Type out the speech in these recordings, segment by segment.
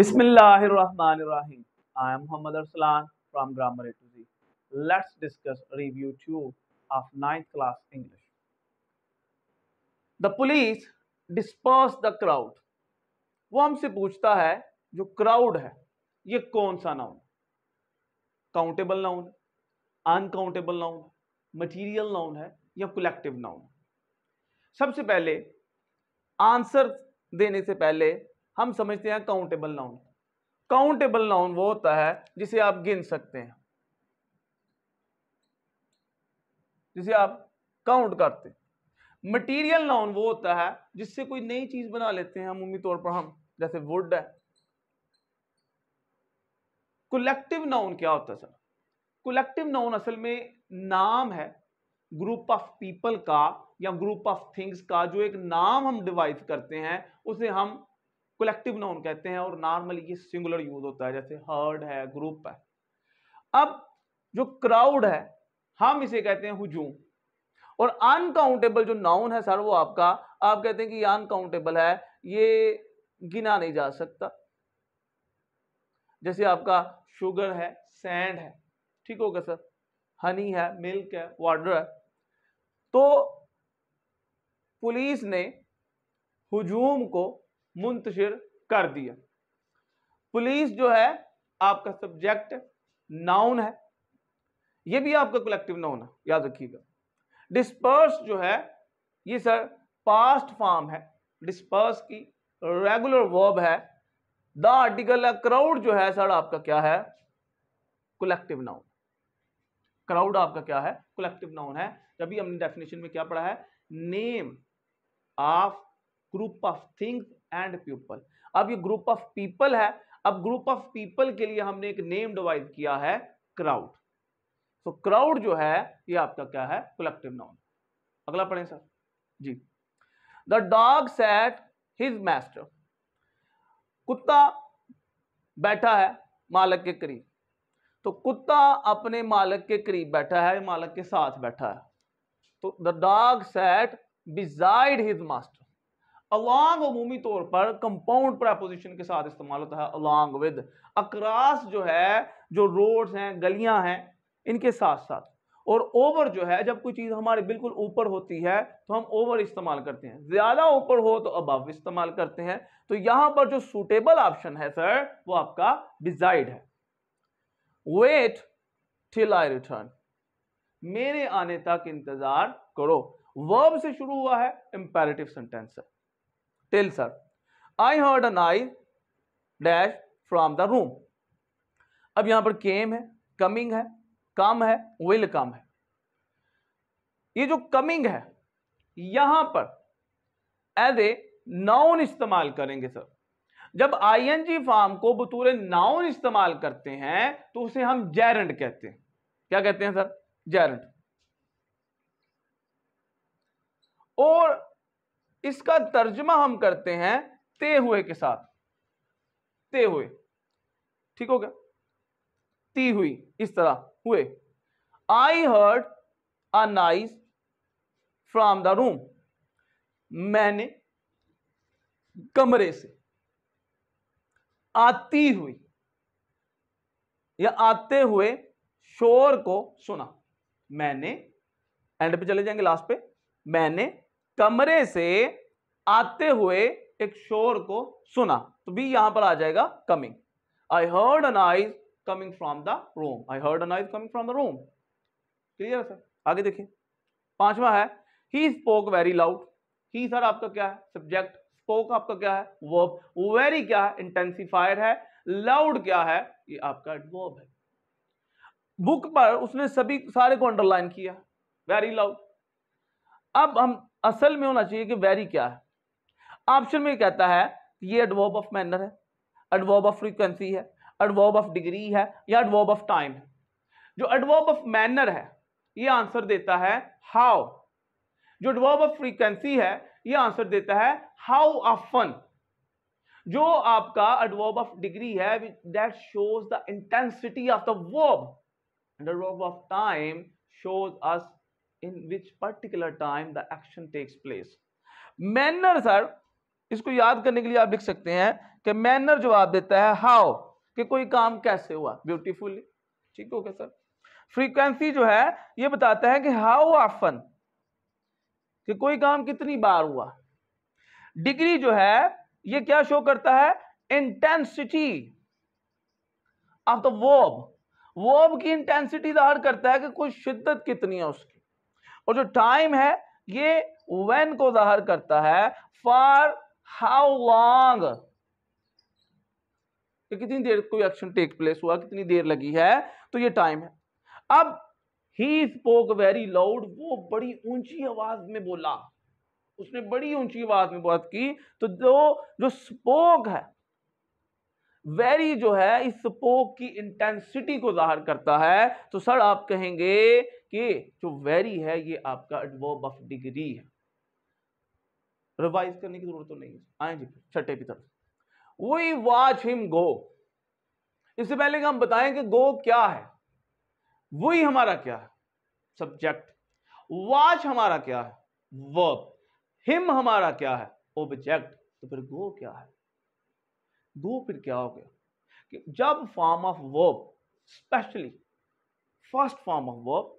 Bismillahirrahmanirrahim. I am Muhammad Arslan from Grammar A to Z. Let's discuss review 2 of 9th class English. The police disperse the crowd. वो हमसे पूछता है जो crowd है ये कौन सा noun countable noun uncountable noun material noun है या कलेक्टिव नाउन सबसे पहले आंसर देने से पहले हम समझते हैं काउंटेबल नाउन काउंटेबल नाउन वो होता है जिसे आप गिन सकते हैं जिसे आप काउंट करते हैं मटीरियल नाउन वो होता है जिससे कोई नई चीज बना लेते हैं अमूमी तौर पर हम जैसे वुड है कलेक्टिव नाउन क्या होता है सर कलेक्टिव नाउन असल में नाम है ग्रुप ऑफ पीपल का या ग्रुप ऑफ थिंग्स का जो एक नाम हम डिवाइड करते हैं उसे हम कलेक्टिव नाउन कहते हैं और नॉर्मली ये सिंगुलर यूज होता है जैसे हर्ड है ग्रुप है अब जो क्राउड है हम इसे कहते हैं हुजूम और अनकाउंटेबल जो नाउन है सर वो आपका आप कहते हैं कि अनकाउंटेबल है ये गिना नहीं जा सकता जैसे आपका शुगर है सैंड है ठीक हो गया सर हनी है मिल्क है वाटर है तो पुलिस ने हुजूम को मुंतशिर कर दिया पुलिस जो है आपका सब्जेक्ट नाउन है ये भी आपका कलेक्टिव नाउन है याद रखिएगा डिस्पर्स जो है ये सर पास्ट फॉर्म है डिस्पर्स की रेगुलर वर्ब है द आर्टिकल है क्राउड जो है सर आपका क्या है कलेक्टिव नाउन क्राउड आपका क्या है कलेक्टिव नाउन है तभी हमने डेफिनेशन में क्या पढ़ा है name of group of things and people अब ये ग्रुप ऑफ पीपल है अब ग्रुप ऑफ पीपल के लिए हमने एक नेम डिवाइड किया है क्राउड तो क्राउड जो है ये आपका क्या है कलेक्टिव नाउन अगला पढ़े sir ji the dog sat his master कुत्ता बैठा है मालक के करीब तो कुत्ता अपने मालक के करीब बैठा है मालक के साथ बैठा है तो the dog sat beside his master along अमूमी तौर पर कंपाउंड प्रपोजिशन के साथ इस्तेमाल होता है अलॉन्ग विद अक्रास जो है जो रोड्स हैं गलियां हैं इनके साथ साथ और ओवर जो है जब कोई चीज़ हमारे बिल्कुल ऊपर होती है तो हम ओवर इस्तेमाल करते हैं ज़्यादा ऊपर हो तो अबव इस्तेमाल करते हैं तो यहाँ पर जो सूटेबल ऑप्शन है सर वो आपका डिजाइड है वेट टिल आई रिटर्न मेरे आने तक इंतज़ार करो वर्ब से शुरू हुआ है इम्पेरेटिव सेंटेंस है tell sir i heard a noise dash from the room अब यहां पर केम है कमिंग है कम है विल कम है ye जो कमिंग है यहां पर एज ए नाउन इस्तेमाल करेंगे सर जब आई एन जी फॉर्म को बतूर नाउन इस्तेमाल करते हैं तो उसे हम जैरंट कहते हैं क्या कहते हैं सर जैरंट और इसका तर्जमा हम करते हैं ते हुए के साथ ते हुए ठीक हो गया ती हुई इस तरह हुए I heard a noise from the room मैंने कमरे से आती हुई या आते हुए शोर को सुना मैंने एंड पे चले जाएंगे लास्ट पे मैंने कमरे से आते हुए एक शोर को सुना तो भी यहां पर आ जाएगा coming I heard an noise coming from the room I heard an noise coming from the room clear sir आगे देखिए पांचवा है he spoke very loud he sir आपका क्या है सब्जेक्ट स्पोक आपका क्या है वर्ब वेरी क्या है इंटेंसिफायर है लाउड क्या है ये आपका एडवर्ब है बुक पर उसने सभी सारे को अंडरलाइन किया वेरी लाउड अब हम असल में होना चाहिए कि वेरी क्या है ऑप्शन में कहता है ये एडवॉब ऑफ मैनर है एडवॉब ऑफ फ्रीक्वेंसी है एडवॉब ऑफ डिग्री है या एडवॉब ऑफ टाइम है जो एडवॉब ऑफ मैनर है ये आंसर देता है हाउ जो एडवॉब ऑफ फ्रीक्वेंसी है ये आंसर देता है हाउ ऑफन जो आपका एडवॉब ऑफ डिग्री है that shows the intensity of the verb and adverb of time shows us in which particular time the action takes place manner sir इसको याद करने के लिए आप लिख सकते हैं कि मैनर जवाब देता है हाउ कि कोई काम कैसे हुआ ब्यूटीफुली ठीक हो गया सर फ्रीक्वेंसी जो है ये बताता है कि हाउ ऑफन कि कोई काम कितनी बार हुआ डिग्री जो है ये क्या शो करता है intensity of the verb verb की इंटेंसिटी जाहिर करता है कि कोई शिद्दत कितनी है उसकी और जो टाइम है ये वेन को जाहिर करता है फॉर हाउ लॉन्ग कितनी देर कोई एक्शन टेक प्लेस हुआ कितनी देर लगी है तो ये टाइम है अब ही स्पोक वेरी लाउड वो बड़ी ऊंची आवाज में बोला उसने बड़ी ऊंची आवाज में बात की तो जो जो स्पोक है वेरी जो है इस स्पोक की इंटेंसिटी को जाहिर करता है तो सर आप कहेंगे के जो वेरी है ये आपका एडवर्ब ऑफ डिग्री है रिवाइज करने की जरूरत तो नहीं है आए जी छठे की तरफ वी वॉच हिम गो इससे पहले हम बताएं कि गो क्या है वही हमारा क्या है सब्जेक्ट वॉच हमारा क्या है वर्ब हिम हमारा क्या है ऑब्जेक्ट तो फिर गो क्या है गो फिर क्या हो गया कि जब form of verb specially first form of verb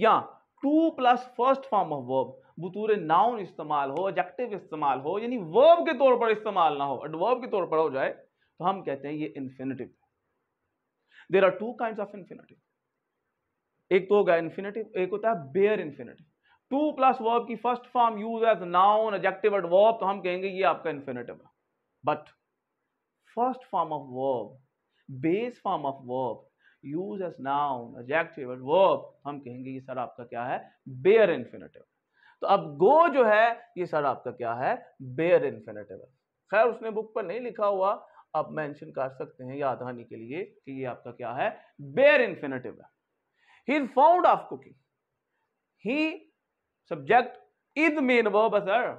या to plus first form of verb बतूर नाउन इस्तेमाल हो एडजेक्टिव इस्तेमाल हो यानी वर्ब के तौर पर इस्तेमाल ना हो एडवर्ब के तौर पर हो जाए तो हम कहते हैं ये infinitive there are two kind of infinitive एक तो होगा इन्फिनेटिव एक होता है bare infinitive to plus verb की first form use as noun adjective adverb तो हम कहेंगे ये आपका इन्फिनेटिव है but first form of verb base form of verb use as noun adjective verb हम कहेंगे ये सर आपका क्या है बेयर इन्फिनेटिव तो अब गो जो है ये सर आपका क्या है बेयर इन्फिनेटिव खैर उसने बुक पर नहीं लिखा हुआ आप मेंशन कर सकते हैं याद आने के लिए कि ये आपका क्या है बेयर इन्फिनेटिव है he is fond of cooking he subject is main verb sir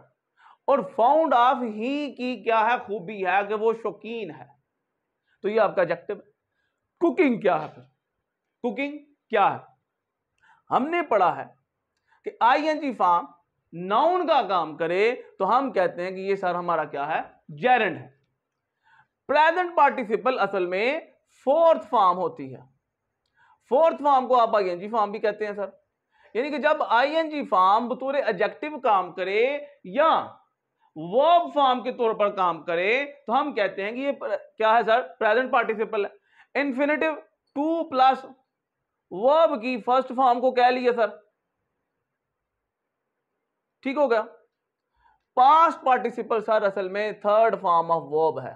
और फाउंड ऑफ ही की क्या है खूबी है कि वो शौकीन है तो ये आपका एडजेक्टिव है कुकिंग क्या है फिर कुकिंग क्या है हमने पढ़ा है कि I N G form noun का काम करे तो हम कहते हैं कि ये सर हमारा क्या है जेरेंड है प्रेजेंट पार्टिसिपल असल में फोर्थ फॉर्म होती है फोर्थ फॉर्म को आप आई एन जी फॉर्म भी कहते हैं सर यानी कि जब आई एन जी फॉर्म बतौर एडजेक्टिव काम करे या वर्ब फॉर्म के तौर पर काम करे तो हम कहते हैं कि ये क्या है सर प्रेजेंट पार्टिसिपल है इन्फिनेटिव टू प्लस वर्ब की फर्स्ट फॉर्म को कह लिया सर ठीक हो गया पास्ट पार्टिसिपल सर असल में थर्ड फॉर्म ऑफ वर्ब है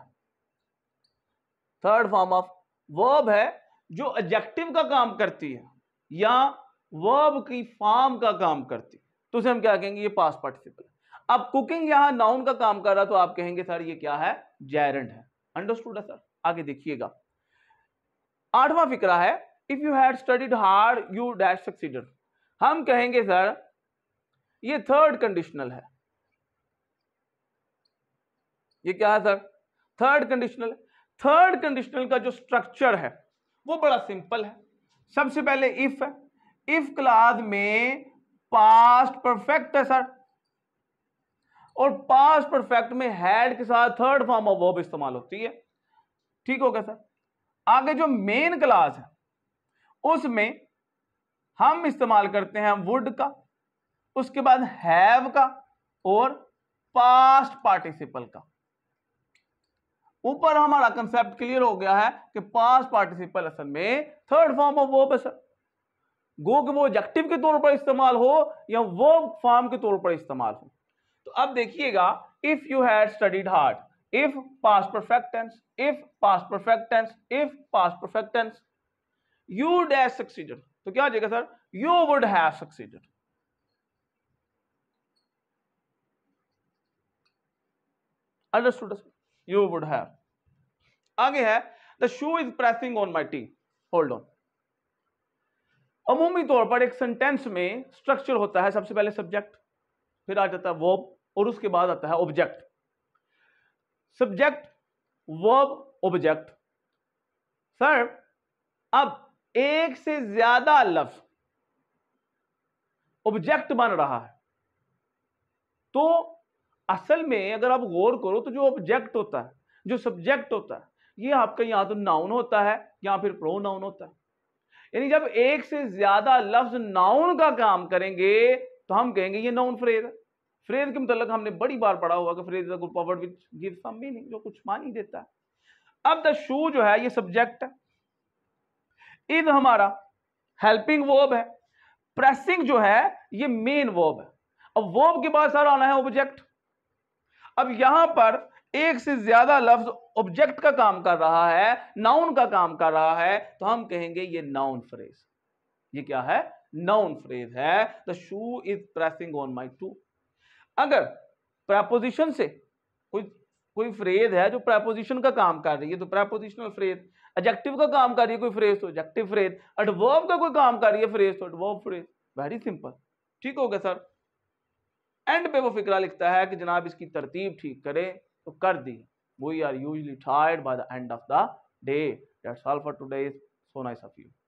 थर्ड फॉर्म ऑफ वर्ब है जो एडजेक्टिव का काम करती है या वर्ब की फॉर्म का काम करती है तो उसे हम क्या कहेंगे ये पास्ट पार्टिसिपल अब कुकिंग यहां नाउन का काम कर रहा तो आप कहेंगे सर ये क्या है जैरेंट है अंडरस्टूड है सर आगे देखिएगा आठवां फिक्रा है if you had studied hard you dash succeeded हम कहेंगे सर ये थर्ड कंडीशनल है ये क्या है sir third conditional third conditional का जो स्ट्रक्चर है वो बड़ा सिंपल है सबसे पहले इफ है इफ क्लास में पास्ट परफेक्ट है सर और पास्ट परफेक्ट में हैड के साथ थर्ड फॉर्म ऑफ वर्ब इस्तेमाल होती है ठीक हो गया सर आगे जो मेन क्लास है उसमें हम इस्तेमाल करते हैं वुड का उसके बाद हैव का और पास्ट पार्टिसिपल का ऊपर हमारा कंसेप्ट क्लियर हो गया है कि पास्ट पार्टिसिपल असल में थर्ड फॉर्म ऑफ वर्ब बस गो के वो ऑब्जेक्टिव के तौर पर इस्तेमाल हो या वर्ब फॉर्म के तौर पर इस्तेमाल हो तो अब देखिएगा if you had studied hard if past perfect tense if past perfect tense if past perfect tense you dash succeeded तो क्या हो जाएगा sir you would have succeeded understood you would have आगे है the shoe is pressing on my tea hold on अमूमी तौर पर एक sentence में स्ट्रक्चर होता है सबसे पहले सब्जेक्ट फिर आ जाता है वर्ब और उसके बाद आता है object subject verb object sir अब एक से ज्यादा लफ्ज ऑब्जेक्ट बन रहा है तो असल में अगर आप गौर करो तो जो ऑब्जेक्ट होता है जो सब्जेक्ट होता है ये आपका यहां तो नाउन होता है या फिर प्रो नाउन होता है यानी जब एक से ज्यादा लफ्ज नाउन का काम करेंगे तो हम कहेंगे ये नाउन फ्रेज है फ्रेज के मतलब हमने बड़ी बार पढ़ा हुआ कि phrase group of word which give some meaning जो कुछ मान ही देता है अब द शू जो है ये सब्जेक्ट है इज हमारा हेल्पिंग वर्ब है प्रेसिंग जो है ये मेन वर्ब है अब वर्ब के बाद सारा आना है ऑब्जेक्ट अब यहां पर एक से ज्यादा लफ्ज ऑब्जेक्ट का काम कर रहा है नाउन का काम कर रहा है तो हम कहेंगे ये नाउन फ्रेज ये क्या है नाउन फ्रेज है the shoe is pressing on my toe अगर प्रापोजिशन से कोई कोई फ्रेज है जो प्रापोजिशन का काम कर रही है तो प्रापोजिशनल फ्रेज एडजेक्टिव का काम कर रही है कोई फ्रेज तो एडजेक्टिव फ्रेज एडवर्ब का कोई काम कर रही है फ्रेज तो एडवर्ब फ्रेज वेरी सिंपल ठीक हो गया सर एंड पे वो फिक्रा लिखता है कि जनाब इसकी तरतीब ठीक करें तो कर दी we are usually tired by the end of the day that's all for today so nice of you